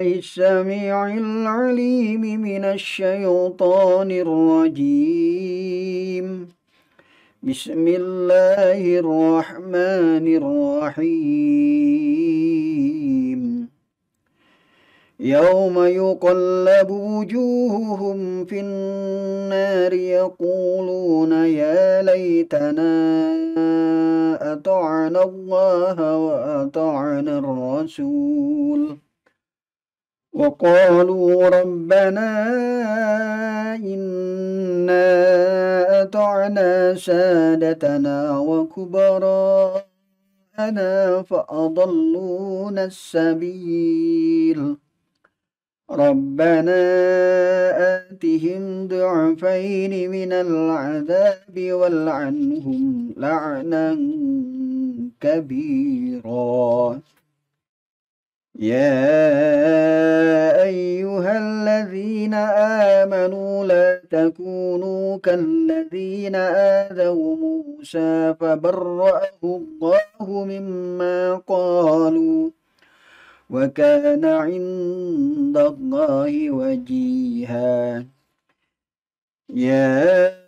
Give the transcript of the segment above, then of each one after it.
السميع العليم من الشيطان الرجيم بسم الله الرحمن الرحيم يوم يقلب وجوههم في النار يقولون يا ليتنا أطعنا الله وأطعنا الرسول وقالوا ربنا إنا أطعنا سادتنا وكبراءنا فأضلونا السبيل ربنا آتهم ضعفين من العذاب والعنهم لعنا كبيرا يا أيها الذين آمنوا لا تكونوا كالذين آذوا موسى فبرأه الله مما قالوا وكان عند الله وجيها يا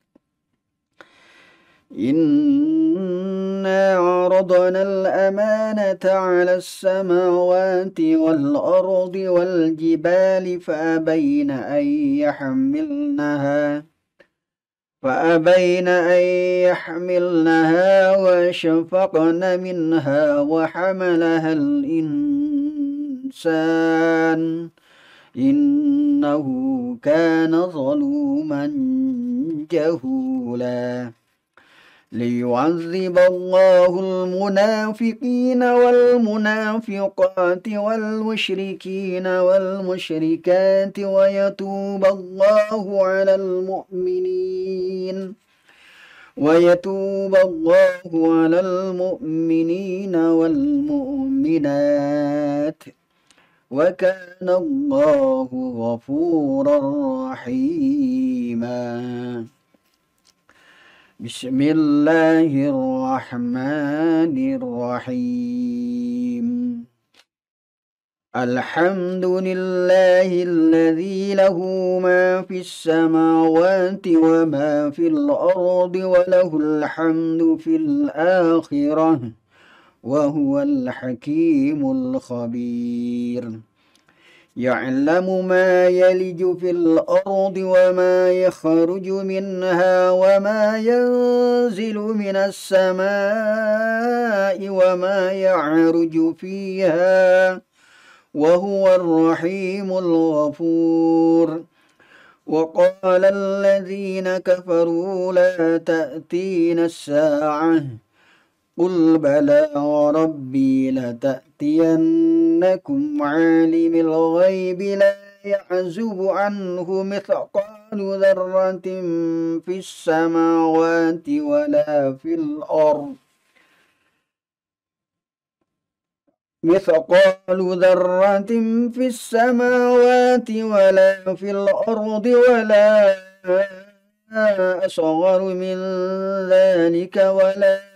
إنا عرضنا الأمانة على السماوات والأرض والجبال فأبين أن يحملنها فأبين أن يحملنها وأشفقن منها وحملها الإنسان إنه كان ظلوما جهولا ليعذب الله المنافقين والمنافقات والمشركين والمشركات ويتوب الله على المؤمنين ويتوب الله على المؤمنين والمؤمنات وكان الله غفورا رحيما بسم الله الرحمن الرحيم الحمد لله الذي له ما في السماوات وما في الأرض وله الحمد في الآخرة وهو الحكيم الخبير يعلم ما يلج في الأرض وما يخرج منها وما ينزل من السماء وما يعرج فيها وهو الرحيم الغفور وقال الذين كفروا لا تأتين الساعة قل بلى وربي لتأتينكم عالم الغيب لا يعزب عنه مثقال ذرة في السماوات ولا في الأرض مثقال ذرة في السماوات ولا في الأرض ولا أصغر من ذلك ولا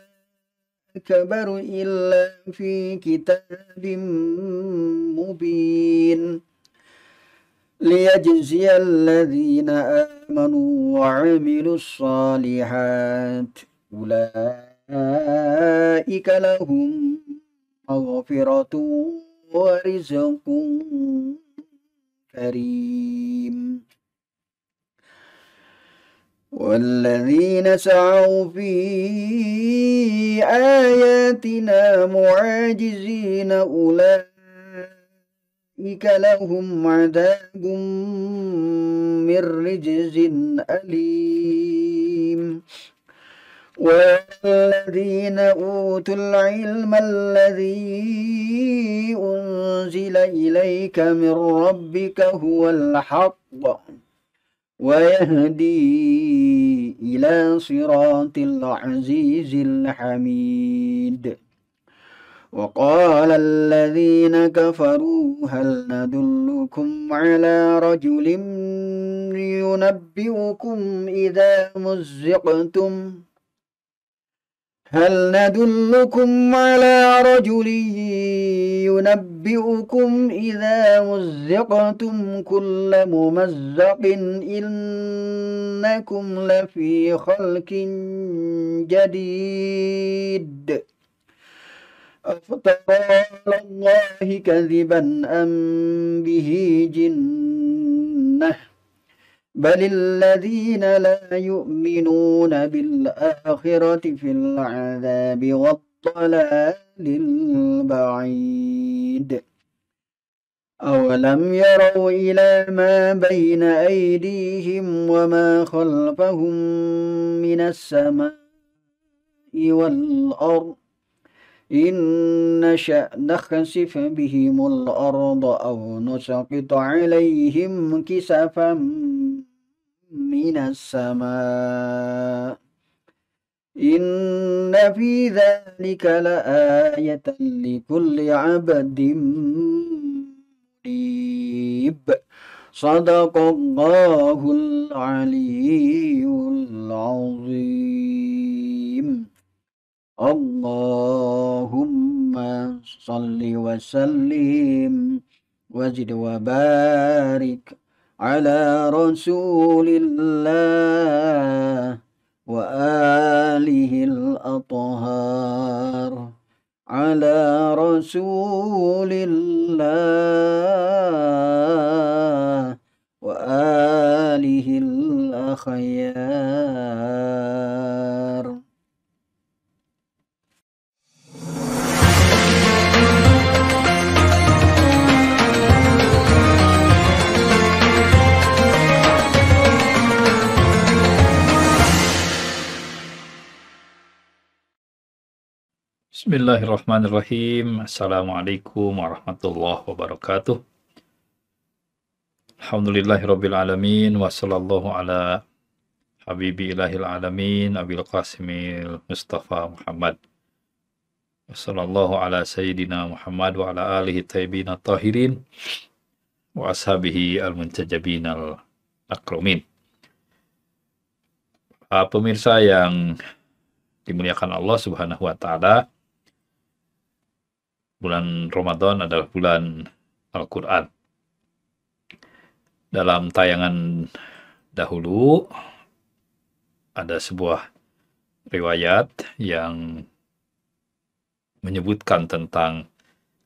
أكبر إلا في كتاب مبين ليجزي الذين آمنوا وعملوا الصالحات أولئك لهم مغفرة ورزق كريم والذين سعوا في آياتنا معاجزين أولئك لهم عذاب من رجز أليم والذين أوتوا العلم الذي أنزل إليك من ربك هو الحق ويهدي إلى صراط العزيز الحميد وقال الذين كفروا هل ندلكم على رجل ينبئكم إذا مزقتم هل ندلكم على رجل أنبئكم إذا مزقتم كل ممزق إنكم لفي خلق جديد أفترى على الله كذبا أم به جنة بل الذين لا يؤمنون بالآخرة في العذاب والطاعة الضلال البعيد أولم يروا إلى ما بين أيديهم وما خلفهم من السماء والأرض إن نشأ نخسف بهم الأرض أو نسقط عليهم كسفا من السماء إن في ذلك لآية لكل عبد منيب صدق الله العلي العظيم اللهم صل وسلم وزد وبارك على رسول الله وآله الأطهار على رسول الله وآله الأخيار Bismillahirrahmanirrahim. Assalamualaikum warahmatullahi wabarakatuh. Alhamdulillahirabbil alamin wa ala habibi ilahil alamin abil qasimil mustafa Muhammad. Wassallallahu ala sayyidina Muhammad wa ala alihi tayyibin tahirin wa ashabihi al muntajabin al akramin. pemirsa yang dimuliakan Allah Subhanahu wa taala, bulan Ramadan adalah bulan Al-Quran. Dalam tayangan dahulu, ada sebuah riwayat yang menyebutkan tentang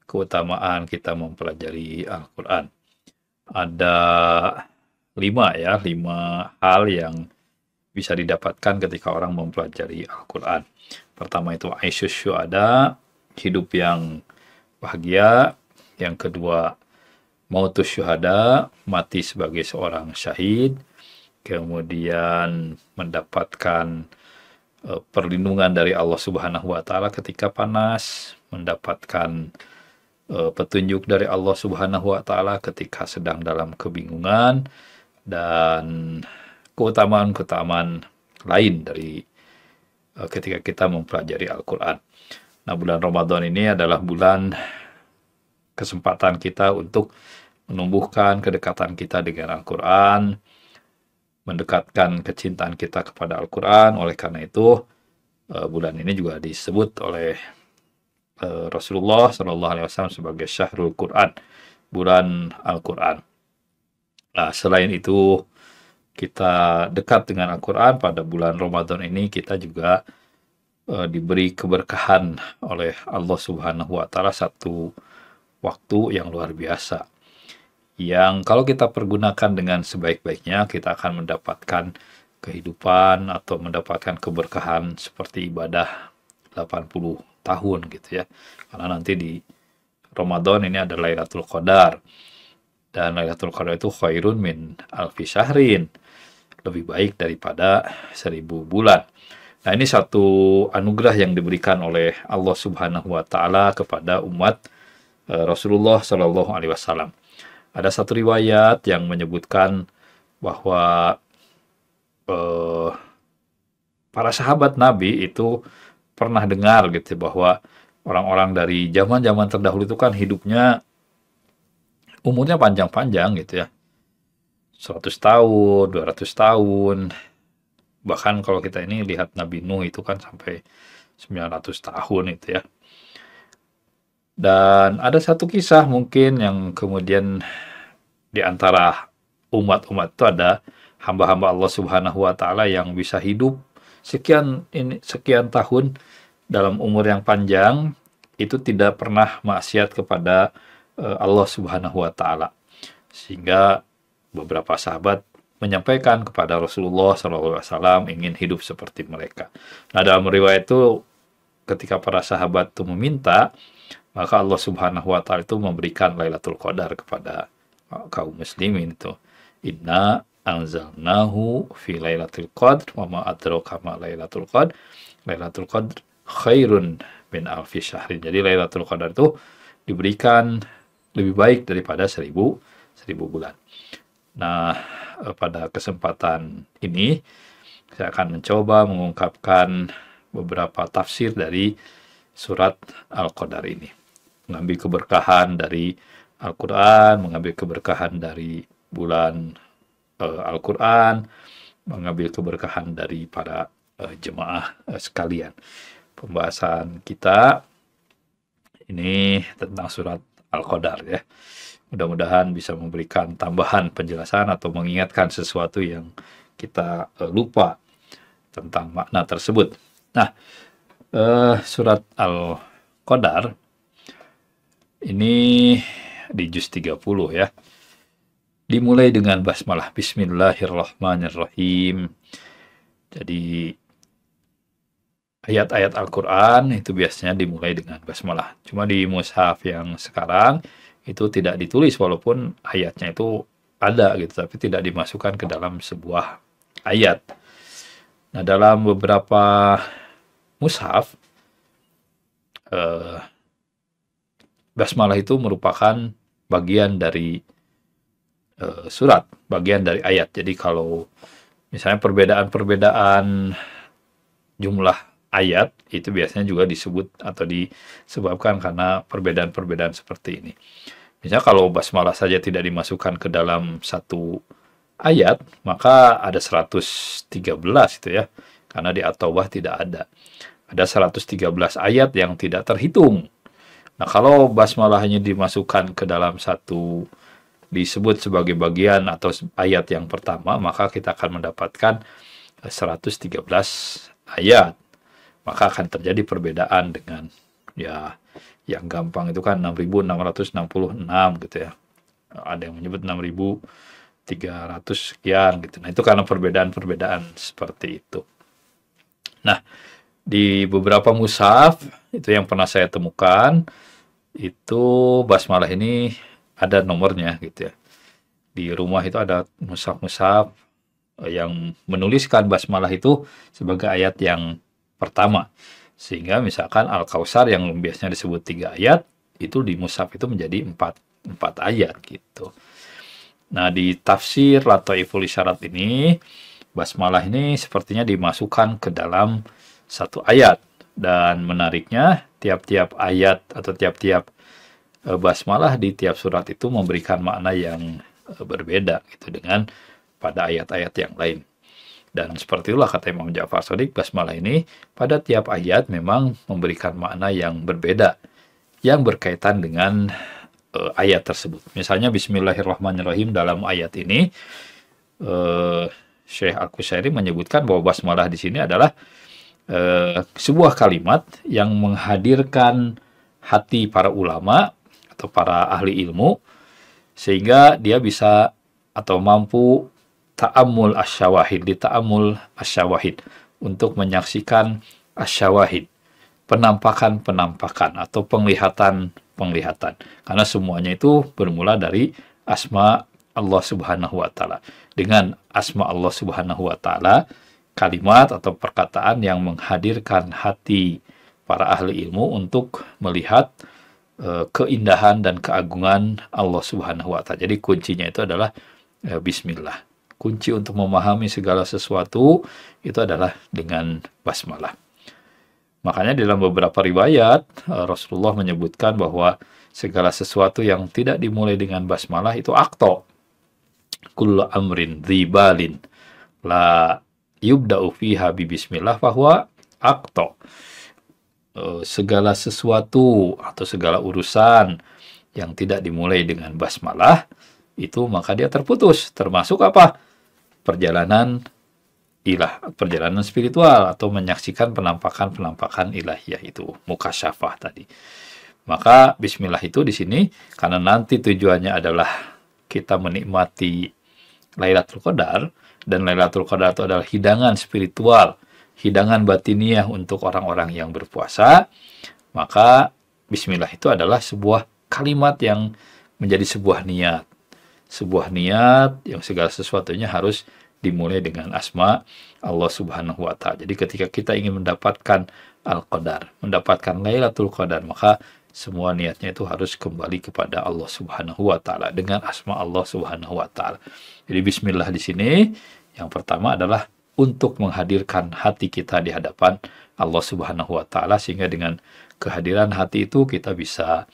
keutamaan kita mempelajari Al-Quran. Ada lima ya, lima hal yang bisa didapatkan ketika orang mempelajari Al-Quran. Pertama itu Aisyus ada hidup yang bahagia, yang kedua mautus syuhada, mati sebagai seorang syahid, kemudian mendapatkan e, perlindungan dari Allah Subhanahu wa taala ketika panas, mendapatkan e, petunjuk dari Allah Subhanahu wa taala ketika sedang dalam kebingungan dan keutamaan-keutamaan lain dari e, ketika kita mempelajari Al-Qur'an. Nah, bulan Ramadan ini adalah bulan kesempatan kita untuk menumbuhkan kedekatan kita dengan Al-Quran, mendekatkan kecintaan kita kepada Al-Quran. Oleh karena itu, eh, bulan ini juga disebut oleh eh, Rasulullah SAW sebagai Syahrul Quran, bulan Al-Quran. Nah, selain itu kita dekat dengan Al-Quran pada bulan Ramadan ini kita juga Eh, diberi keberkahan oleh Allah Subhanahu wa taala satu waktu yang luar biasa. Yang kalau kita pergunakan dengan sebaik-baiknya, kita akan mendapatkan kehidupan atau mendapatkan keberkahan seperti ibadah 80 tahun gitu ya. Karena nanti di Ramadan ini ada Lailatul Qadar. Dan Lailatul Qadar itu khairun min alfi syahrin. Lebih baik daripada seribu bulan. Nah, ini satu anugerah yang diberikan oleh Allah Subhanahu wa taala kepada umat eh, Rasulullah Shallallahu alaihi wasallam. Ada satu riwayat yang menyebutkan bahwa eh, para sahabat Nabi itu pernah dengar gitu bahwa orang-orang dari zaman-zaman terdahulu itu kan hidupnya umurnya panjang-panjang gitu ya. 100 tahun, 200 tahun, bahkan kalau kita ini lihat Nabi Nuh itu kan sampai 900 tahun itu ya dan ada satu kisah mungkin yang kemudian di antara umat-umat itu ada hamba-hamba Allah Subhanahu wa taala yang bisa hidup sekian ini sekian tahun dalam umur yang panjang itu tidak pernah maksiat kepada eh, Allah Subhanahu wa taala. Sehingga beberapa sahabat menyampaikan kepada Rasulullah SAW ingin hidup seperti mereka. Nah dalam riwayat itu ketika para sahabat itu meminta, maka Allah Subhanahu wa taala itu memberikan Lailatul Qadar kepada kaum muslimin itu. Inna anzalnahu fi Lailatul Qadr wa ma adraka ma Lailatul Qadr. Lailatul Qadr khairun bin alfi syahrin. Jadi Lailatul Qadar itu diberikan lebih baik daripada seribu seribu bulan. Nah, eh, pada kesempatan ini saya akan mencoba mengungkapkan beberapa tafsir dari surat Al-Qadar ini. Mengambil keberkahan dari Al-Quran, mengambil keberkahan dari bulan uh, Al-Quran, mengambil keberkahan dari para uh, jemaah uh, sekalian. Pembahasan kita ini tentang surat Al-Qadar ya. Mudah-mudahan bisa memberikan tambahan penjelasan atau mengingatkan sesuatu yang kita uh, lupa tentang makna tersebut. Nah, uh, surat Al-Qadar ini di juz 30 ya. Dimulai dengan basmalah bismillahirrahmanirrahim. Jadi ayat-ayat Al-Quran itu biasanya dimulai dengan basmalah. Cuma di mushaf yang sekarang itu tidak ditulis walaupun ayatnya itu ada gitu tapi tidak dimasukkan ke dalam sebuah ayat. Nah, dalam beberapa mushaf eh, basmalah itu merupakan bagian dari eh, surat, bagian dari ayat. Jadi kalau misalnya perbedaan-perbedaan jumlah ayat itu biasanya juga disebut atau disebabkan karena perbedaan-perbedaan seperti ini. Misalnya kalau basmalah saja tidak dimasukkan ke dalam satu ayat, maka ada 113 itu ya. Karena di At-Taubah tidak ada. Ada 113 ayat yang tidak terhitung. Nah, kalau basmalah hanya dimasukkan ke dalam satu disebut sebagai bagian atau ayat yang pertama, maka kita akan mendapatkan 113 ayat maka akan terjadi perbedaan dengan ya yang gampang itu kan 6.666 gitu ya. Ada yang menyebut 6.300 sekian gitu. Nah, itu karena perbedaan-perbedaan seperti itu. Nah, di beberapa musaf itu yang pernah saya temukan itu basmalah ini ada nomornya gitu ya. Di rumah itu ada musaf-musaf eh, yang menuliskan basmalah itu sebagai ayat yang pertama. Sehingga misalkan Al-Kausar yang biasanya disebut tiga ayat, itu di Musaf itu menjadi empat, empat ayat gitu. Nah di tafsir atau Latoiful Isyarat ini, basmalah ini sepertinya dimasukkan ke dalam satu ayat. Dan menariknya, tiap-tiap ayat atau tiap-tiap e, basmalah di tiap surat itu memberikan makna yang e, berbeda gitu dengan pada ayat-ayat yang lain. Dan seperti itulah kata Imam Ja'far Sadiq, basmalah ini pada tiap ayat memang memberikan makna yang berbeda yang berkaitan dengan uh, ayat tersebut. Misalnya Bismillahirrahmanirrahim dalam ayat ini uh, Syekh Al-Qushairi menyebutkan bahwa basmalah di sini adalah uh, sebuah kalimat yang menghadirkan hati para ulama atau para ahli ilmu sehingga dia bisa atau mampu ta'amul asyawahid, di ta'amul asyawahid untuk menyaksikan asyawahid, penampakan-penampakan atau penglihatan-penglihatan. Karena semuanya itu bermula dari asma Allah Subhanahu wa taala. Dengan asma Allah Subhanahu wa taala, kalimat atau perkataan yang menghadirkan hati para ahli ilmu untuk melihat eh, keindahan dan keagungan Allah Subhanahu wa taala. Jadi kuncinya itu adalah eh, bismillah kunci untuk memahami segala sesuatu itu adalah dengan basmalah. Makanya dalam beberapa riwayat eh, Rasulullah menyebutkan bahwa segala sesuatu yang tidak dimulai dengan basmalah itu akto. kul amrin dzibalin la yubda'u fiha bismillah bahwa akto. Eh, segala sesuatu atau segala urusan yang tidak dimulai dengan basmalah itu maka dia terputus termasuk apa? perjalanan ilah perjalanan spiritual atau menyaksikan penampakan-penampakan ilahiyah itu muka syafah tadi. Maka bismillah itu di sini karena nanti tujuannya adalah kita menikmati Lailatul Qadar dan Lailatul Qadar itu adalah hidangan spiritual, hidangan batiniah untuk orang-orang yang berpuasa, maka bismillah itu adalah sebuah kalimat yang menjadi sebuah niat. Sebuah niat yang segala sesuatunya harus dimulai dengan asma Allah Subhanahu wa taala. Jadi ketika kita ingin mendapatkan al-qadar, mendapatkan Lailatul Qadar, maka semua niatnya itu harus kembali kepada Allah Subhanahu wa taala dengan asma Allah Subhanahu wa taala. Jadi bismillah di sini yang pertama adalah untuk menghadirkan hati kita di hadapan Allah Subhanahu wa taala sehingga dengan kehadiran hati itu kita bisa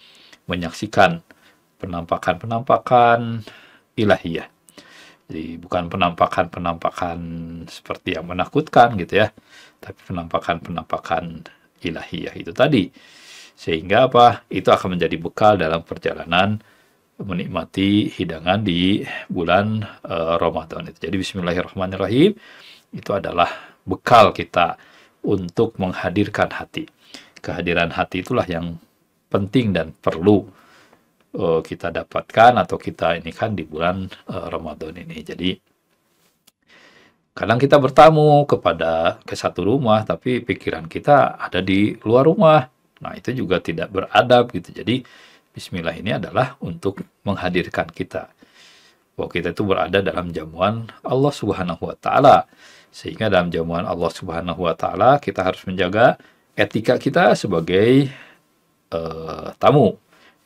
menyaksikan penampakan-penampakan ilahiyah jadi bukan penampakan-penampakan seperti yang menakutkan gitu ya, tapi penampakan-penampakan ilahiyah itu tadi. Sehingga apa? Itu akan menjadi bekal dalam perjalanan menikmati hidangan di bulan uh, Ramadan itu. Jadi bismillahirrahmanirrahim itu adalah bekal kita untuk menghadirkan hati. Kehadiran hati itulah yang penting dan perlu uh, kita dapatkan atau kita ini kan di bulan uh, Ramadan ini. Jadi kadang kita bertamu kepada ke satu rumah tapi pikiran kita ada di luar rumah. Nah, itu juga tidak beradab gitu. Jadi bismillah ini adalah untuk menghadirkan kita bahwa kita itu berada dalam jamuan Allah Subhanahu wa taala. Sehingga dalam jamuan Allah Subhanahu wa taala kita harus menjaga etika kita sebagai uh, tamu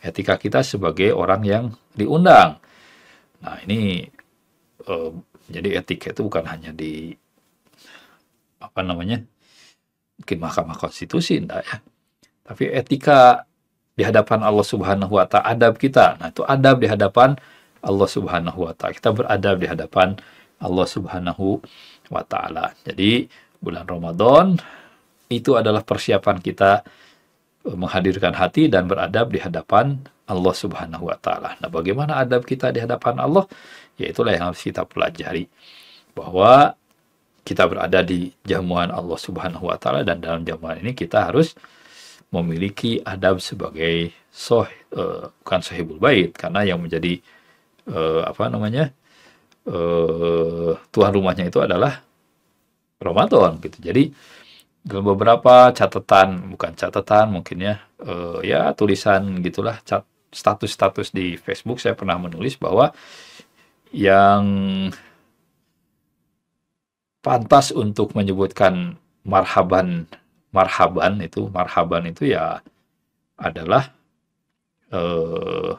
etika kita sebagai orang yang diundang. Nah ini eh, jadi etika itu bukan hanya di apa namanya di Mahkamah Konstitusi enggak ya, tapi etika di hadapan Allah Subhanahu Wa Taala adab kita. Nah itu adab di hadapan Allah Subhanahu Wa Taala. Kita beradab di hadapan Allah Subhanahu Wa Taala. Jadi bulan Ramadan itu adalah persiapan kita menghadirkan hati dan beradab di hadapan Allah Subhanahu wa taala. Nah, bagaimana adab kita di hadapan Allah? Yaitulah yang harus kita pelajari bahwa kita berada di jamuan Allah Subhanahu wa taala dan dalam jamuan ini kita harus memiliki adab sebagai soh uh, bukan sahibul bait karena yang menjadi uh, apa namanya? Uh, tuan rumahnya itu adalah Ramadan gitu. Jadi dalam beberapa catatan bukan catatan mungkin ya uh, ya tulisan gitulah status-status di Facebook saya pernah menulis bahwa yang pantas untuk menyebutkan marhaban marhaban itu marhaban itu ya adalah uh,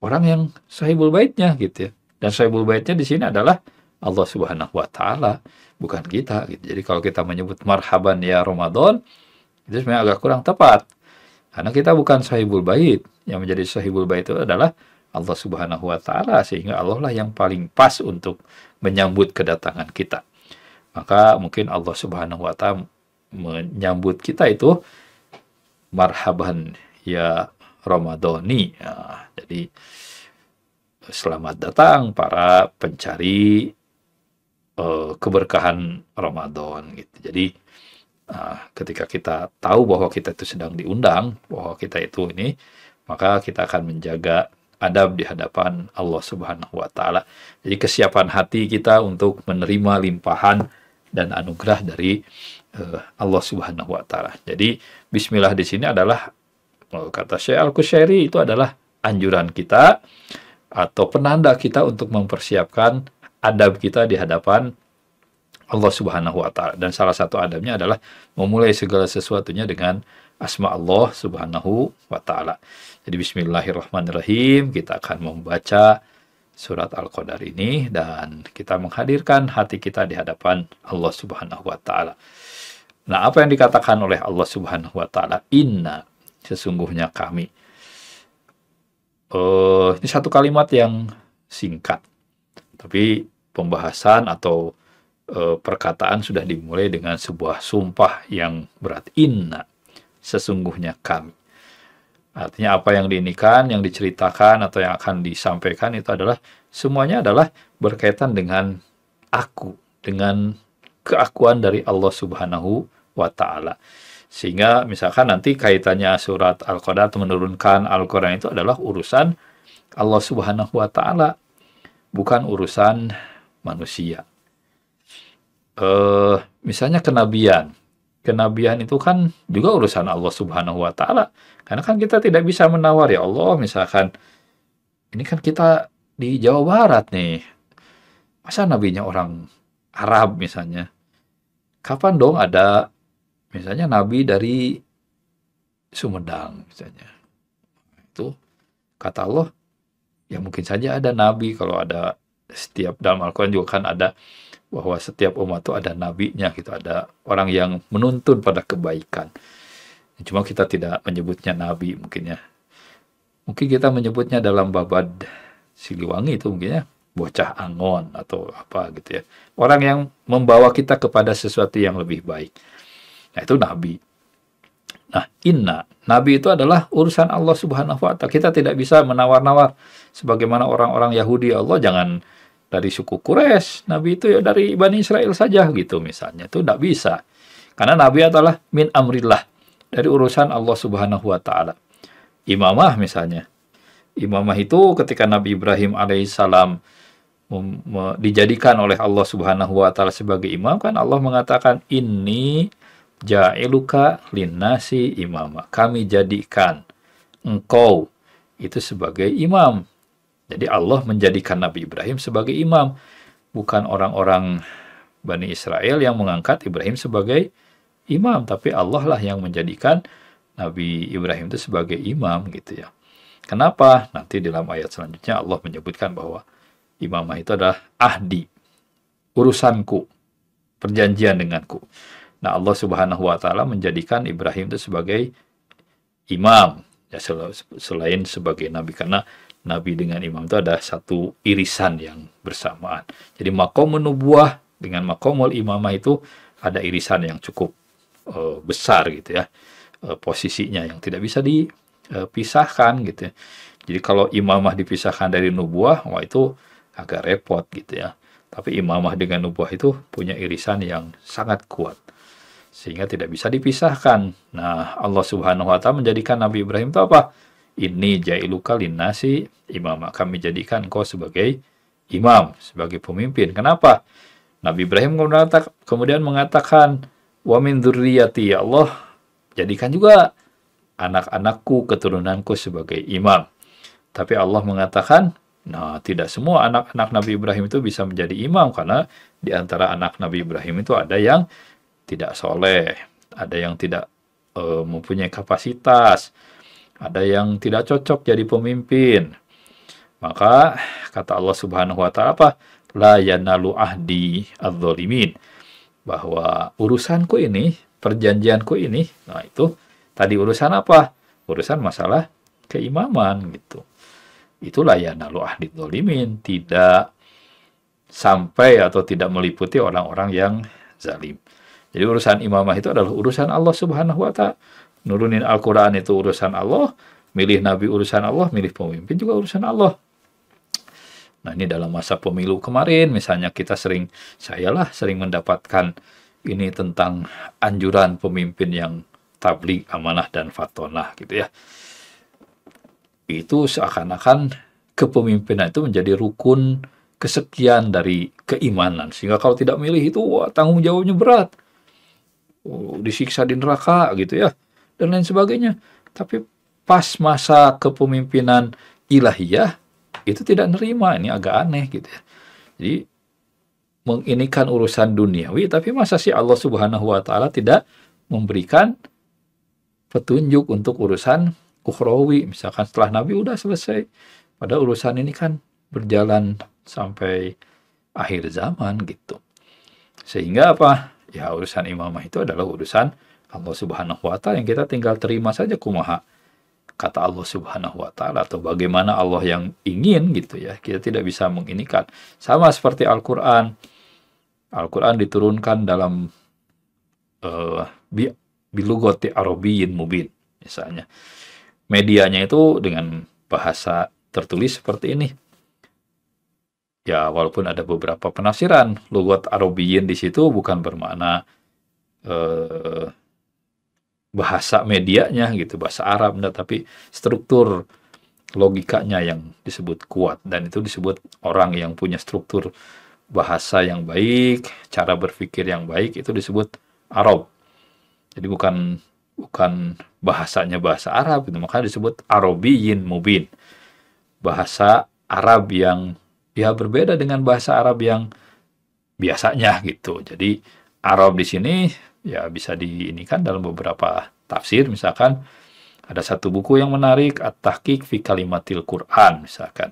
orang yang sahibul baitnya gitu ya dan sahibul baitnya di sini adalah Allah Subhanahu wa taala bukan kita gitu. Jadi kalau kita menyebut marhaban ya Ramadan itu sebenarnya agak kurang tepat. Karena kita bukan sahibul bait. Yang menjadi sahibul bait itu adalah Allah Subhanahu wa taala sehingga Allah lah yang paling pas untuk menyambut kedatangan kita. Maka mungkin Allah Subhanahu wa taala menyambut kita itu marhaban ya Ramadhani. Nah, jadi selamat datang para pencari uh, keberkahan Ramadan gitu. Jadi uh, ketika kita tahu bahwa kita itu sedang diundang, bahwa kita itu ini, maka kita akan menjaga adab di hadapan Allah Subhanahu wa taala. Jadi kesiapan hati kita untuk menerima limpahan dan anugerah dari uh, Allah Subhanahu wa taala. Jadi bismillah di sini adalah eh, kata Syekh Al-Kusyairi itu adalah anjuran kita atau penanda kita untuk mempersiapkan adab kita di hadapan Allah Subhanahu wa taala dan salah satu adabnya adalah memulai segala sesuatunya dengan asma Allah Subhanahu wa taala. Jadi bismillahirrahmanirrahim kita akan membaca surat Al-Qadar ini dan kita menghadirkan hati kita di hadapan Allah Subhanahu wa taala. Nah, apa yang dikatakan oleh Allah Subhanahu wa taala? Inna sesungguhnya kami. Uh, ini satu kalimat yang singkat. Tapi pembahasan atau e, perkataan sudah dimulai dengan sebuah sumpah yang berat. Inna, sesungguhnya kami. Artinya apa yang diinikan, yang diceritakan, atau yang akan disampaikan itu adalah semuanya adalah berkaitan dengan aku, dengan keakuan dari Allah Subhanahu wa Ta'ala. Sehingga misalkan nanti kaitannya surat Al-Qadar menurunkan Al-Quran itu adalah urusan Allah Subhanahu wa Ta'ala, bukan urusan manusia. Uh, misalnya kenabian. Kenabian itu kan juga urusan Allah Subhanahu wa taala. Karena kan kita tidak bisa menawar ya Allah, misalkan ini kan kita di Jawa Barat nih. Masa nabinya orang Arab misalnya. Kapan dong ada misalnya nabi dari Sumedang misalnya. Itu kata Allah ya mungkin saja ada nabi kalau ada setiap dalam Al-Quran juga kan ada bahwa setiap umat itu ada nabinya gitu, ada orang yang menuntun pada kebaikan. Cuma kita tidak menyebutnya nabi mungkin ya. Mungkin kita menyebutnya dalam babad Siliwangi itu mungkin ya, bocah angon atau apa gitu ya. Orang yang membawa kita kepada sesuatu yang lebih baik. Nah itu nabi. Nah, inna, nabi itu adalah urusan Allah Subhanahu wa taala. Kita tidak bisa menawar-nawar sebagaimana orang-orang Yahudi, ya Allah jangan dari suku Quraisy, nabi itu ya dari Bani Israel saja gitu misalnya. Itu tidak bisa. Karena nabi adalah min amrillah, dari urusan Allah Subhanahu wa taala. Imamah misalnya. Imamah itu ketika Nabi Ibrahim alaihissalam dijadikan oleh Allah Subhanahu wa taala sebagai imam kan Allah mengatakan ini ja'iluka linasi Imamah, Kami jadikan engkau itu sebagai imam jadi Allah menjadikan Nabi Ibrahim sebagai imam, bukan orang-orang Bani Israel yang mengangkat Ibrahim sebagai imam, tapi Allah lah yang menjadikan Nabi Ibrahim itu sebagai imam gitu ya. Kenapa? Nanti dalam ayat selanjutnya Allah menyebutkan bahwa imamah itu adalah ahdi, urusanku, perjanjian denganku. Nah Allah Subhanahu Wa Taala menjadikan Ibrahim itu sebagai imam ya selain sebagai nabi karena Nabi dengan imam itu ada satu irisan yang bersamaan. Jadi makom nubuah dengan makomul imamah itu ada irisan yang cukup e, besar gitu ya. E, posisinya yang tidak bisa dipisahkan eh, gitu ya. Jadi kalau imamah dipisahkan dari nubuah, wah itu agak repot gitu ya. Tapi imamah dengan nubuah itu punya irisan yang sangat kuat sehingga tidak bisa dipisahkan. Nah, Allah Subhanahu wa taala menjadikan Nabi Ibrahim itu apa? Ini jailuka linnasi imam Kami jadikan kau sebagai imam, sebagai pemimpin. Kenapa? Nabi Ibrahim kemudian mengatakan, Wa min ya Allah, jadikan juga anak-anakku, keturunanku sebagai imam. Tapi Allah mengatakan, Nah, tidak semua anak-anak Nabi Ibrahim itu bisa menjadi imam karena di antara anak Nabi Ibrahim itu ada yang tidak soleh, ada yang tidak uh, mempunyai kapasitas, ada yang tidak cocok jadi pemimpin. Maka kata Allah Subhanahu wa taala apa? La yanalu ahdi adzalimin. Bahwa urusanku ini, perjanjianku ini, nah itu tadi urusan apa? Urusan masalah keimaman gitu. Itulah nalu ahdi Dolimin tidak sampai atau tidak meliputi orang-orang yang zalim. Jadi urusan imamah itu adalah urusan Allah Subhanahu wa taala nurunin Al-Quran itu urusan Allah, milih Nabi urusan Allah, milih pemimpin juga urusan Allah. Nah ini dalam masa pemilu kemarin misalnya kita sering, saya lah sering mendapatkan ini tentang anjuran pemimpin yang tablik, amanah, dan fatonah gitu ya. Itu seakan-akan kepemimpinan itu menjadi rukun kesekian dari keimanan. Sehingga kalau tidak milih itu wah, tanggung jawabnya berat. Oh, disiksa di neraka gitu ya dan lain sebagainya. Tapi pas masa kepemimpinan ilahiyah itu tidak nerima ini agak aneh gitu ya. Jadi menginikan urusan duniawi tapi masa sih Allah Subhanahu wa taala tidak memberikan petunjuk untuk urusan ukhrawi misalkan setelah nabi udah selesai pada urusan ini kan berjalan sampai akhir zaman gitu. Sehingga apa? Ya urusan imamah itu adalah urusan Allah Subhanahu wa taala yang kita tinggal terima saja kumaha kata Allah Subhanahu wa taala atau bagaimana Allah yang ingin gitu ya. Kita tidak bisa menginginkan. Sama seperti Al-Qur'an. Al-Qur'an diturunkan dalam uh, bi bilugoti arabiyin mubin misalnya. Medianya itu dengan bahasa tertulis seperti ini. Ya, walaupun ada beberapa penafsiran, lugat arabiyin di situ bukan bermakna uh, bahasa medianya gitu, bahasa Arab, enggak, tapi struktur logikanya yang disebut kuat dan itu disebut orang yang punya struktur bahasa yang baik, cara berpikir yang baik itu disebut Arab. Jadi bukan bukan bahasanya bahasa Arab itu makanya disebut Arabiyin mubin. Bahasa Arab yang ya berbeda dengan bahasa Arab yang biasanya gitu. Jadi Arab di sini ya bisa diinikan dalam beberapa tafsir misalkan ada satu buku yang menarik At-Tahqiq fi Kalimatil Quran misalkan.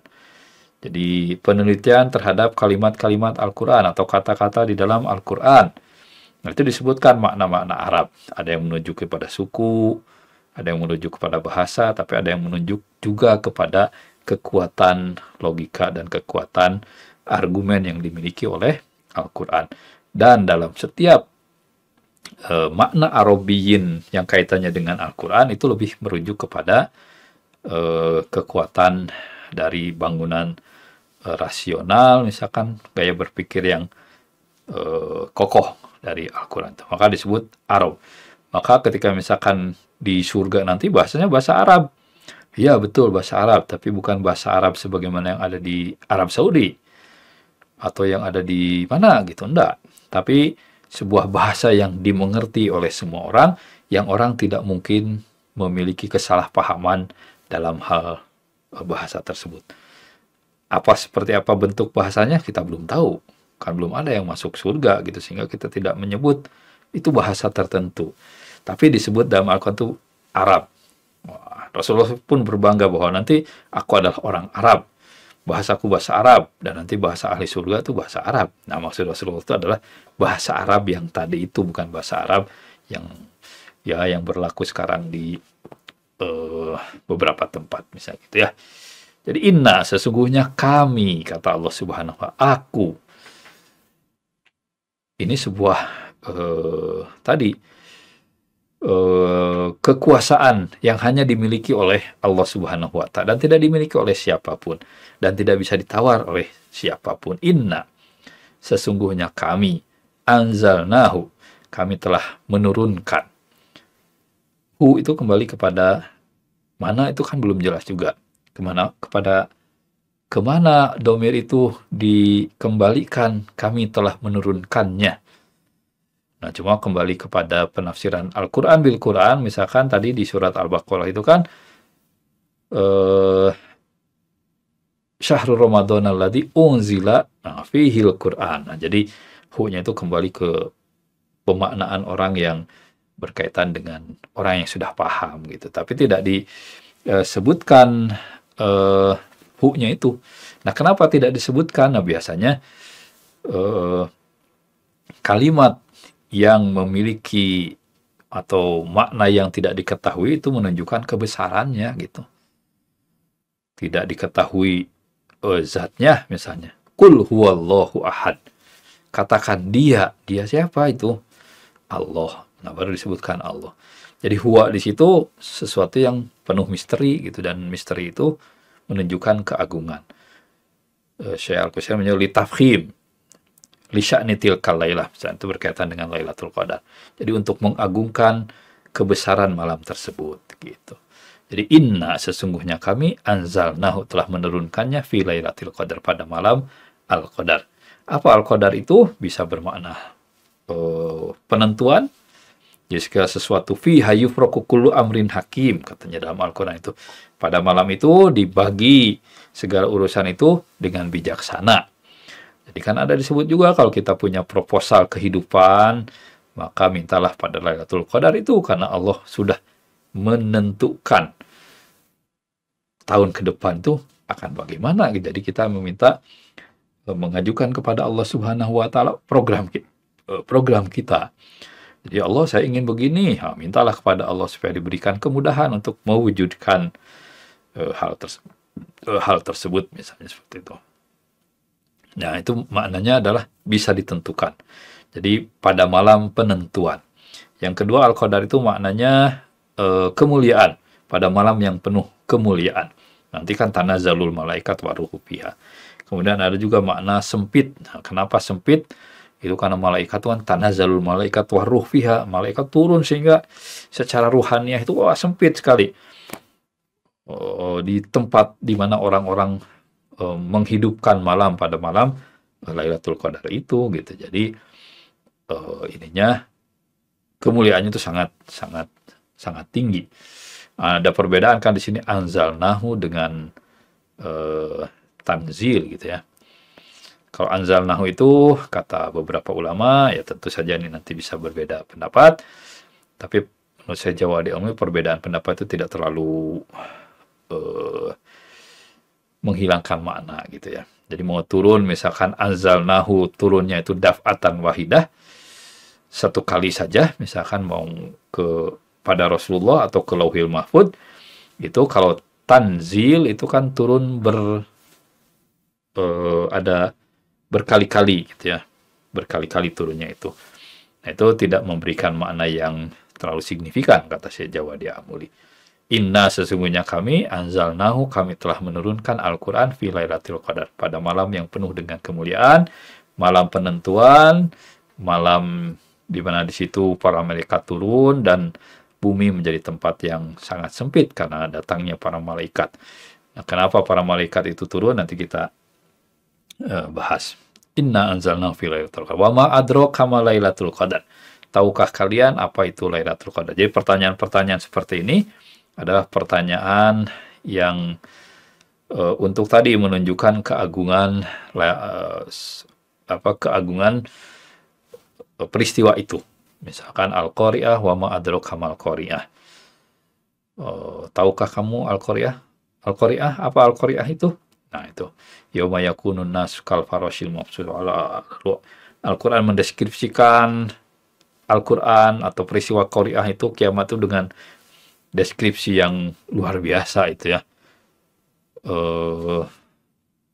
Jadi penelitian terhadap kalimat-kalimat Al-Quran atau kata-kata di dalam Al-Quran. Nah, itu disebutkan makna-makna Arab. Ada yang menuju kepada suku, ada yang menuju kepada bahasa, tapi ada yang menunjuk juga kepada kekuatan logika dan kekuatan argumen yang dimiliki oleh Al-Quran. Dan dalam setiap Eh, makna Arabiyin yang kaitannya dengan Al-Quran itu lebih merujuk kepada eh, kekuatan dari bangunan eh, rasional, misalkan gaya berpikir yang kokoh dari Al-Quran. Maka disebut Arab. Maka ketika misalkan di surga nanti bahasanya bahasa Arab. Ya betul bahasa Arab, tapi bukan bahasa Arab sebagaimana yang ada di Arab Saudi atau yang ada di mana gitu, enggak. Tapi sebuah bahasa yang dimengerti oleh semua orang yang orang tidak mungkin memiliki kesalahpahaman dalam hal eh, bahasa tersebut. Apa seperti apa bentuk bahasanya kita belum tahu. Kan belum ada yang masuk surga gitu sehingga kita tidak menyebut itu bahasa tertentu. Tapi disebut dalam Al-Qur'an itu Arab. Rasulullah pun berbangga bahwa nanti aku adalah orang Arab bahasaku bahasa Arab dan nanti bahasa ahli surga itu bahasa Arab. Nah maksud Rasulullah itu adalah bahasa Arab yang tadi itu bukan bahasa Arab yang ya yang berlaku sekarang di uh, beberapa tempat misalnya gitu ya. Jadi inna sesungguhnya kami kata Allah Subhanahu wa aku ini sebuah uh, tadi Eh, kekuasaan yang hanya dimiliki oleh Allah Subhanahu wa taala dan tidak dimiliki oleh siapapun dan tidak bisa ditawar oleh siapapun. Inna sesungguhnya kami anzalnahu kami telah menurunkan. Hu itu kembali kepada mana itu kan belum jelas juga. Kemana kepada kemana domir itu dikembalikan kami telah menurunkannya Nah, cuma kembali kepada penafsiran Al-Quran bil Quran, misalkan tadi di surat Al-Baqarah itu kan eh, Syahrul Ramadan alladhi unzila nah, fihil Quran. Nah, jadi hu itu kembali ke pemaknaan orang yang berkaitan dengan orang yang sudah paham gitu. Tapi tidak disebutkan eh, eh hu itu. Nah, kenapa tidak disebutkan? Nah, biasanya eh, kalimat yang memiliki atau makna yang tidak diketahui itu menunjukkan kebesarannya gitu. Tidak diketahui uh, zatnya misalnya. Kul huwallahu ahad. Katakan dia, dia siapa itu? Allah. Nah, baru disebutkan Allah. Jadi huwa di situ sesuatu yang penuh misteri gitu dan misteri itu menunjukkan keagungan. Eh, Syekh al qasim menyebut Lisha tilkal lailah. Misalnya itu berkaitan dengan Lailatul Qadar. Jadi untuk mengagungkan kebesaran malam tersebut gitu. Jadi inna sesungguhnya kami anzalnahu telah menurunkannya fi lailatul qadar pada malam al-qadar. Apa al-qadar itu bisa bermakna uh, penentuan jadi ya, segala sesuatu fi hayuf rokukulu amrin hakim katanya dalam Al-Qur'an itu. Pada malam itu dibagi segala urusan itu dengan bijaksana. Jadi kan ada disebut juga kalau kita punya proposal kehidupan, maka mintalah pada Lailatul Qadar itu karena Allah sudah menentukan tahun ke depan itu akan bagaimana. Jadi kita meminta eh, mengajukan kepada Allah Subhanahu wa taala program eh, program kita. Jadi ya Allah saya ingin begini, mintalah kepada Allah supaya diberikan kemudahan untuk mewujudkan eh, hal tersebut hal tersebut misalnya seperti itu. Nah, itu maknanya adalah bisa ditentukan. Jadi pada malam penentuan. Yang kedua Al-Qadar itu maknanya e, kemuliaan pada malam yang penuh kemuliaan. Nanti kan tanah zalul malaikat piha. Kemudian ada juga makna sempit. Nah, kenapa sempit? Itu karena malaikat Tuhan tanah zalul malaikat waruh fiha. Malaikat turun sehingga secara ruhaniah itu wah sempit sekali. Oh, di tempat di mana orang-orang Eh, menghidupkan malam pada malam eh, Lailatul Qadar itu gitu. Jadi uh, ininya kemuliaannya itu sangat sangat sangat tinggi. Ada perbedaan kan di sini anzal nahu dengan uh, tanzil gitu ya. Kalau anzal nahu itu kata beberapa ulama ya tentu saja ini nanti bisa berbeda pendapat. Tapi menurut saya Jawa di perbedaan pendapat itu tidak terlalu uh, menghilangkan makna gitu ya. Jadi mau turun misalkan Anzal Nahu turunnya itu daf'atan wahidah satu kali saja misalkan mau ke pada Rasulullah atau ke Lauhil Mahfud itu kalau tanzil itu kan turun ber uh, ada berkali-kali gitu ya. Berkali-kali turunnya itu. Nah, itu tidak memberikan makna yang terlalu signifikan kata saya Jawa Amuli. Inna sesungguhnya kami anzalnahu kami telah menurunkan Al-Qur'an fi Lailatul Qadar pada malam yang penuh dengan kemuliaan, malam penentuan, malam di mana di situ para malaikat turun dan bumi menjadi tempat yang sangat sempit karena datangnya para malaikat. Nah, kenapa para malaikat itu turun nanti kita uh, bahas. Inna anzalnahu fi Lailatul Qadar. Wa ma adraka ma Lailatul Qadar. Tahukah kalian apa itu Lailatul Qadar? Jadi pertanyaan-pertanyaan seperti ini adalah pertanyaan yang uh, untuk tadi menunjukkan keagungan uh, apa keagungan eh, peristiwa itu. Misalkan Al-Qari'ah wa ma adraka mal Qari'ah. Uh, tahukah kamu Al-Qari'ah? Al-Qari'ah apa Al-Qari'ah itu? Nah, itu yauma nas kal farashil Al-Qur'an mendeskripsikan Al-Qur'an atau peristiwa Qari'ah itu kiamat itu dengan deskripsi yang luar biasa itu ya uh,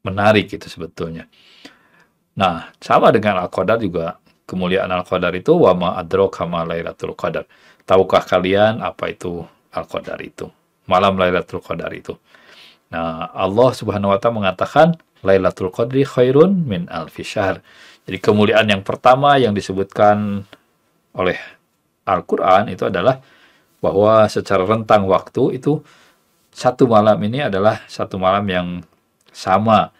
menarik itu sebetulnya. Nah, sama dengan Al-Qadar juga kemuliaan Al-Qadar itu wama adro kama Lailatul Qadar. Tahukah kalian apa itu Al-Qadar itu? Malam Lailatul Qadar itu. Nah, Allah Subhanahu wa taala mengatakan Lailatul Qadri khairun min al-fishar. Jadi kemuliaan yang pertama yang disebutkan oleh Al-Qur'an itu adalah bahwa secara rentang waktu itu satu malam ini adalah satu malam yang sama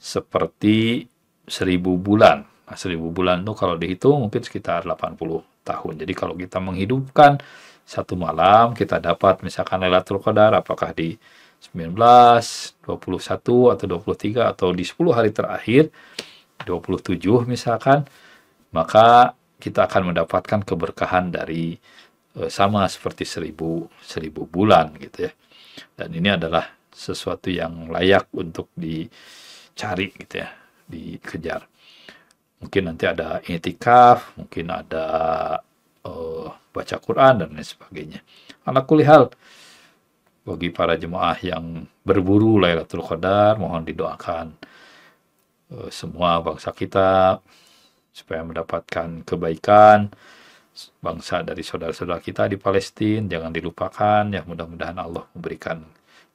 seperti seribu bulan. Nah, seribu bulan itu kalau dihitung mungkin sekitar 80 tahun. Jadi kalau kita menghidupkan satu malam kita dapat misalkan Lailatul Qadar apakah di 19, 21 atau 23 atau di 10 hari terakhir 27 misalkan maka kita akan mendapatkan keberkahan dari Eh, sama seperti seribu seribu bulan gitu ya dan ini adalah sesuatu yang layak untuk dicari gitu ya dikejar mungkin nanti ada itikaf mungkin ada uh, baca Quran dan lain sebagainya anak kulihal bagi para jemaah yang berburu Lailatul Qadar mohon didoakan uh, semua bangsa kita supaya mendapatkan kebaikan bangsa dari saudara-saudara kita di Palestina jangan dilupakan ya mudah-mudahan Allah memberikan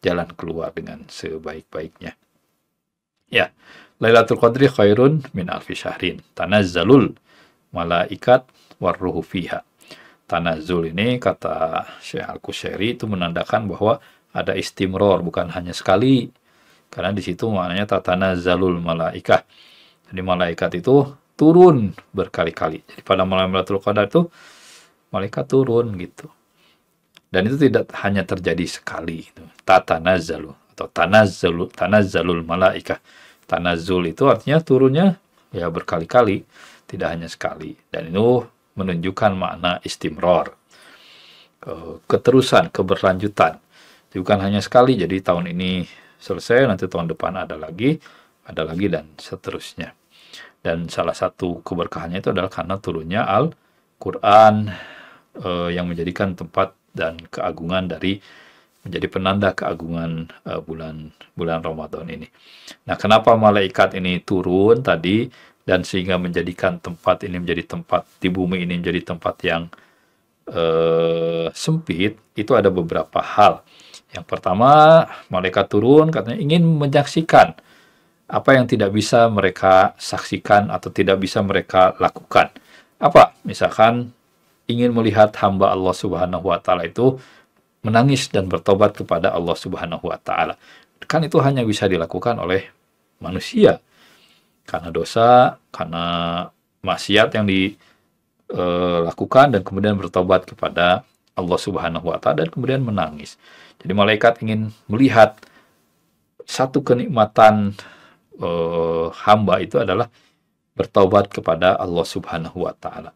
jalan keluar dengan sebaik-baiknya ya Lailatul Qadri khairun min alfi syahrin tanazzalul malaikat warruhu fiha tanazzul ini kata Syekh Al-Kusyairi itu menandakan bahwa ada istimror bukan hanya sekali karena di situ maknanya zalul malaikah jadi malaikat itu turun berkali-kali. Jadi pada malam Lailatul Qadar itu malaikat turun gitu. Dan itu tidak hanya terjadi sekali. itu. Tatanazzalu atau tanazzalu tanazzalul malaikah. Tanazzul itu artinya turunnya ya berkali-kali, tidak hanya sekali. Dan itu menunjukkan makna istimror. Keterusan, keberlanjutan. Itu Bukan hanya sekali, jadi tahun ini selesai, nanti tahun depan ada lagi, ada lagi dan seterusnya. Dan salah satu keberkahannya itu adalah karena turunnya Al-Quran uh, yang menjadikan tempat dan keagungan dari menjadi penanda keagungan uh, bulan bulan Ramadan ini. Nah, kenapa malaikat ini turun tadi dan sehingga menjadikan tempat ini menjadi tempat di bumi ini menjadi tempat yang uh, sempit? Itu ada beberapa hal. Yang pertama, malaikat turun katanya ingin menyaksikan apa yang tidak bisa mereka saksikan atau tidak bisa mereka lakukan. Apa? Misalkan ingin melihat hamba Allah Subhanahu wa taala itu menangis dan bertobat kepada Allah Subhanahu wa taala. Kan itu hanya bisa dilakukan oleh manusia. Karena dosa, karena maksiat yang dilakukan eh, dan kemudian bertobat kepada Allah Subhanahu wa taala dan kemudian menangis. Jadi malaikat ingin melihat satu kenikmatan eh, hamba itu adalah bertobat kepada Allah Subhanahu wa taala.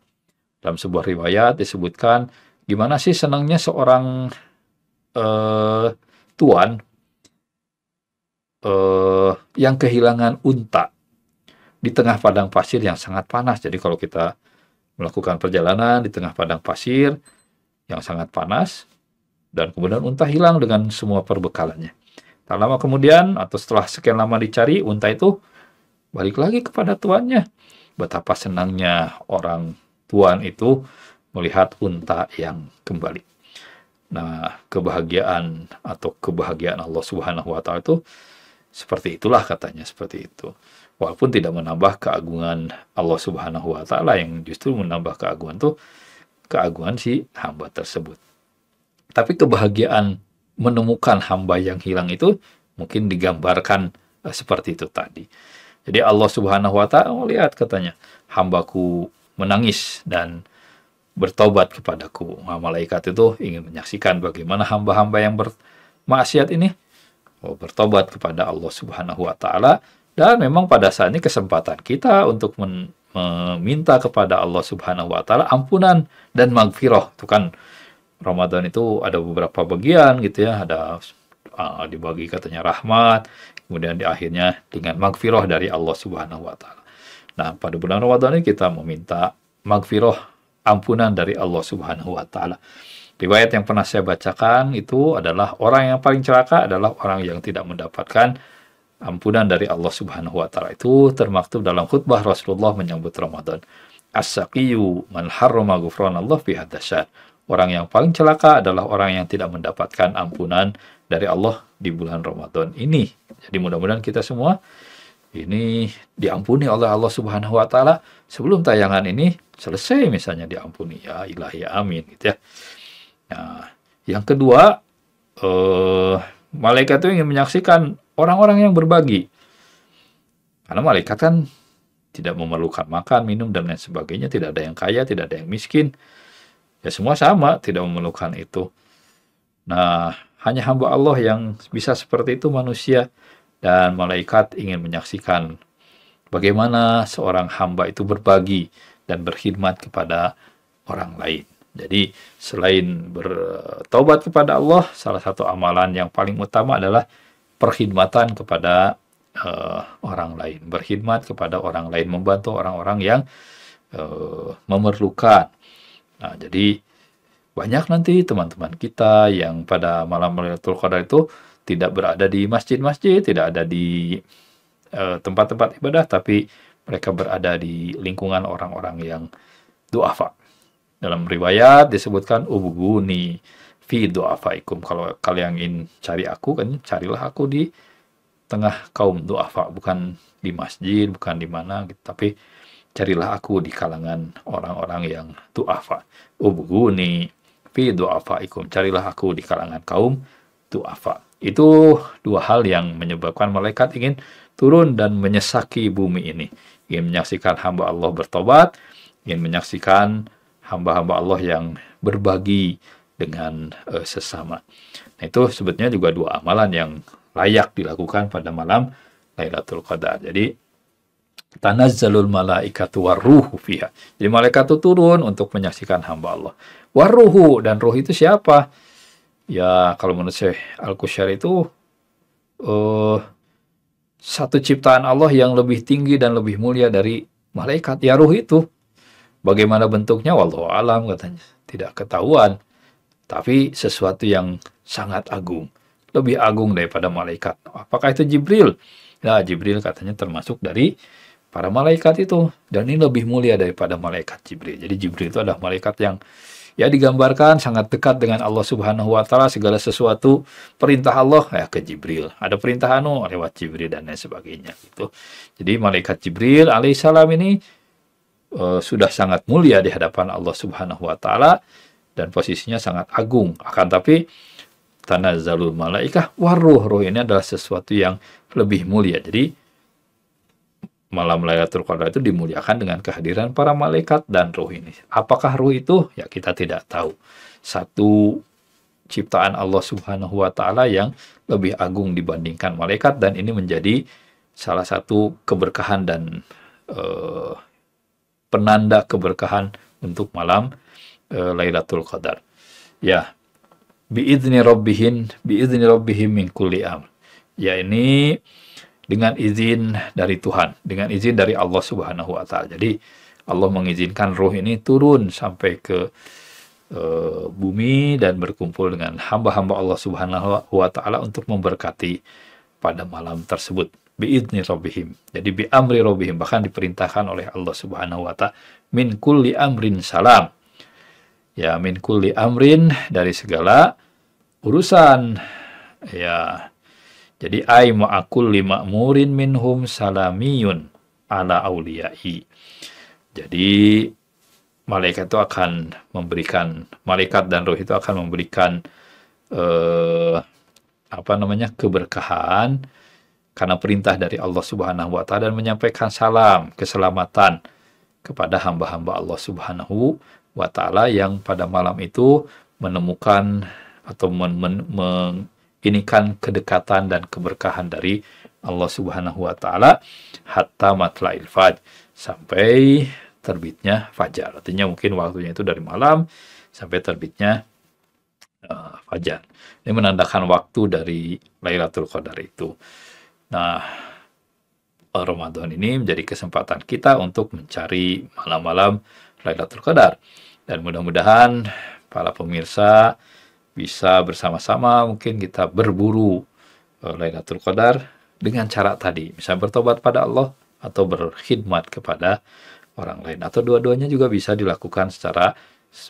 Dalam sebuah riwayat disebutkan gimana sih senangnya seorang eh, tuan eh, yang kehilangan unta di tengah padang pasir yang sangat panas. Jadi kalau kita melakukan perjalanan di tengah padang pasir yang sangat panas dan kemudian unta hilang dengan semua perbekalannya. Tak lama kemudian atau setelah sekian lama dicari, unta itu balik lagi kepada tuannya. Betapa senangnya orang tuan itu melihat unta yang kembali. Nah, kebahagiaan atau kebahagiaan Allah Subhanahu wa taala itu seperti itulah katanya, seperti itu. Walaupun tidak menambah keagungan Allah Subhanahu wa taala yang justru menambah keagungan tuh keagungan si hamba tersebut. Tapi kebahagiaan menemukan hamba yang hilang itu mungkin digambarkan eh, seperti itu tadi. Jadi Allah Subhanahu wa taala oh, lihat katanya, hambaku menangis dan bertobat kepadaku. Nah, malaikat itu ingin menyaksikan bagaimana hamba-hamba yang bermaksiat ini oh, bertobat kepada Allah Subhanahu wa taala dan memang pada saat ini kesempatan kita untuk meminta kepada Allah Subhanahu wa taala ampunan dan magfirah. Itu kan Ramadan itu ada beberapa bagian gitu ya, ada uh, dibagi katanya rahmat, kemudian di akhirnya dengan magfirah dari Allah Subhanahu wa taala. Nah, pada bulan Ramadan ini kita meminta magfirah ampunan dari Allah Subhanahu wa taala. Riwayat yang pernah saya bacakan itu adalah orang yang paling celaka adalah orang yang tidak mendapatkan ampunan dari Allah Subhanahu wa taala. Itu termaktub dalam khutbah Rasulullah menyambut Ramadan. As-saqiyu man harrama Allah fi hadasyat. Orang yang paling celaka adalah orang yang tidak mendapatkan ampunan dari Allah di bulan Ramadan ini. Jadi mudah-mudahan kita semua ini diampuni oleh Allah Subhanahu wa taala sebelum tayangan ini selesai misalnya diampuni ya ilahi amin gitu ya. Nah, yang kedua eh malaikat itu ingin menyaksikan orang-orang yang berbagi. Karena malaikat kan tidak memerlukan makan, minum dan lain sebagainya, tidak ada yang kaya, tidak ada yang miskin Ya semua sama, tidak memerlukan itu. Nah, hanya hamba Allah yang bisa seperti itu manusia dan malaikat ingin menyaksikan bagaimana seorang hamba itu berbagi dan berkhidmat kepada orang lain. Jadi selain bertobat kepada Allah, salah satu amalan yang paling utama adalah perkhidmatan kepada uh, orang lain, berkhidmat kepada orang lain, membantu orang-orang yang uh, memerlukan. Nah, jadi banyak nanti teman-teman kita yang pada malam Lailatul Qadar itu tidak berada di masjid-masjid, tidak ada di eh, tempat-tempat uh, ibadah, tapi mereka berada di lingkungan orang-orang yang duafa. Dalam riwayat disebutkan ubuguni fi duafaikum. Kalau kalian ingin cari aku, kan carilah aku di tengah kaum duafa, bukan di masjid, bukan di mana, gitu. tapi carilah aku di kalangan orang-orang yang tu'afa. Ubguni fi du'afaikum. Carilah aku di kalangan kaum tuafa. Itu dua hal yang menyebabkan malaikat ingin turun dan menyesaki bumi ini. Ingin menyaksikan hamba Allah bertobat, ingin menyaksikan hamba-hamba Allah yang berbagi dengan uh, sesama. Nah, itu sebetulnya juga dua amalan yang layak dilakukan pada malam Lailatul Qadar. Jadi tanazzalul malaikatu waruhu fiha. Jadi malaikat itu turun untuk menyaksikan hamba Allah. Waruhu dan ruh itu siapa? Ya kalau menurut saya Al-Kusyar itu uh, satu ciptaan Allah yang lebih tinggi dan lebih mulia dari malaikat. Ya ruh itu bagaimana bentuknya wallahu alam katanya. Tidak ketahuan tapi sesuatu yang sangat agung, lebih agung daripada malaikat. Apakah itu Jibril? Nah, Jibril katanya termasuk dari para malaikat itu. Dan ini lebih mulia daripada malaikat Jibril. Jadi Jibril itu adalah malaikat yang ya digambarkan sangat dekat dengan Allah Subhanahu wa taala segala sesuatu perintah Allah ya ke Jibril. Ada perintah anu lewat Jibril dan lain sebagainya gitu. Jadi malaikat Jibril alaihissalam ini uh, sudah sangat mulia di hadapan Allah Subhanahu wa taala dan posisinya sangat agung. Akan tapi tanazalul malaikah waruh ruh ini adalah sesuatu yang lebih mulia. Jadi malam Lailatul Qadar itu dimuliakan dengan kehadiran para malaikat dan ruh ini. Apakah ruh itu? Ya kita tidak tahu. Satu ciptaan Allah Subhanahu wa taala yang lebih agung dibandingkan malaikat dan ini menjadi salah satu keberkahan dan uh, penanda keberkahan untuk malam uh, Lailatul Qadar. Ya. idzni rabbihin idzni rabbihim min kulli am. Ya ini dengan izin dari Tuhan, dengan izin dari Allah Subhanahu wa taala. Jadi Allah mengizinkan roh ini turun sampai ke e, bumi dan berkumpul dengan hamba-hamba Allah Subhanahu wa taala untuk memberkati pada malam tersebut. Biidni robihim. Jadi bi amri robihim bahkan diperintahkan oleh Allah Subhanahu wa taala min kulli amrin salam. Ya min kulli amrin dari segala urusan ya jadi ai ma'akul lima murin minhum salamiyun ala auliyai. Jadi malaikat itu akan memberikan malaikat dan roh itu akan memberikan eh, apa namanya keberkahan karena perintah dari Allah Subhanahu wa taala dan menyampaikan salam keselamatan kepada hamba-hamba Allah Subhanahu wa taala yang pada malam itu menemukan atau men, men, men, ini kan kedekatan dan keberkahan dari Allah Subhanahu wa taala hatta matla'il fajr sampai terbitnya fajar. Artinya mungkin waktunya itu dari malam sampai terbitnya uh, fajar. Ini menandakan waktu dari Lailatul Qadar itu. Nah, Ramadan ini menjadi kesempatan kita untuk mencari malam-malam Lailatul Qadar. Dan mudah-mudahan para pemirsa bisa bersama-sama mungkin kita berburu eh, Lailatul Qadar dengan cara tadi, bisa bertobat pada Allah atau berkhidmat kepada orang lain atau dua-duanya juga bisa dilakukan secara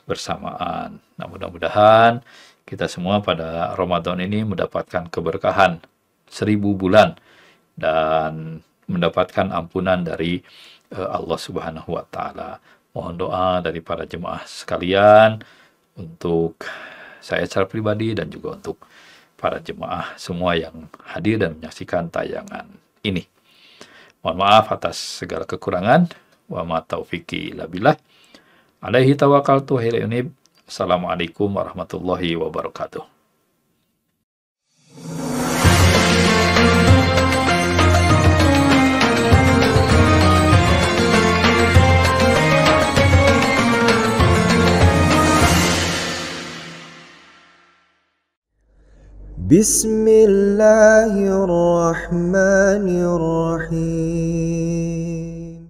bersamaan. Nah, mudah-mudahan kita semua pada Ramadan ini mendapatkan keberkahan seribu bulan dan mendapatkan ampunan dari eh, Allah Subhanahu wa taala. Mohon doa dari para jemaah sekalian untuk saya secara pribadi dan juga untuk para jemaah semua yang hadir dan menyaksikan tayangan ini. Mohon maaf atas segala kekurangan. Wa ma taufiki labillah. Alaihi tawakaltu hila Assalamualaikum warahmatullahi wabarakatuh. بسم الله الرحمن الرحيم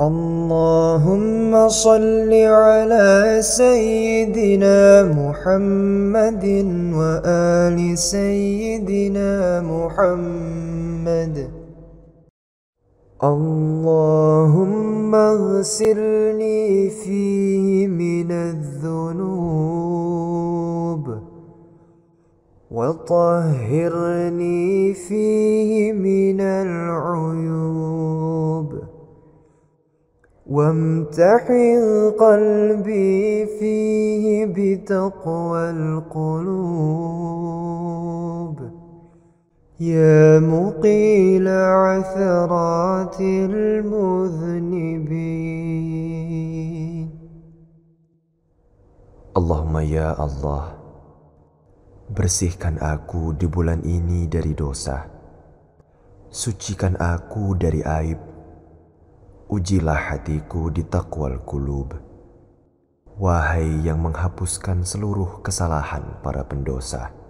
اللهم صل على سيدنا محمد وآل سيدنا محمد اللهم اغسلني فيه من الذنوب وطهرني فيه من العيوب وامتحن قلبي فيه بتقوى القلوب يا مقيل عثرات المذنبين اللهم يا الله Bersihkan aku di bulan ini dari dosa. Sucikan aku dari aib. Ujilah hatiku di takwal kulub. Wahai yang menghapuskan seluruh kesalahan para pendosa.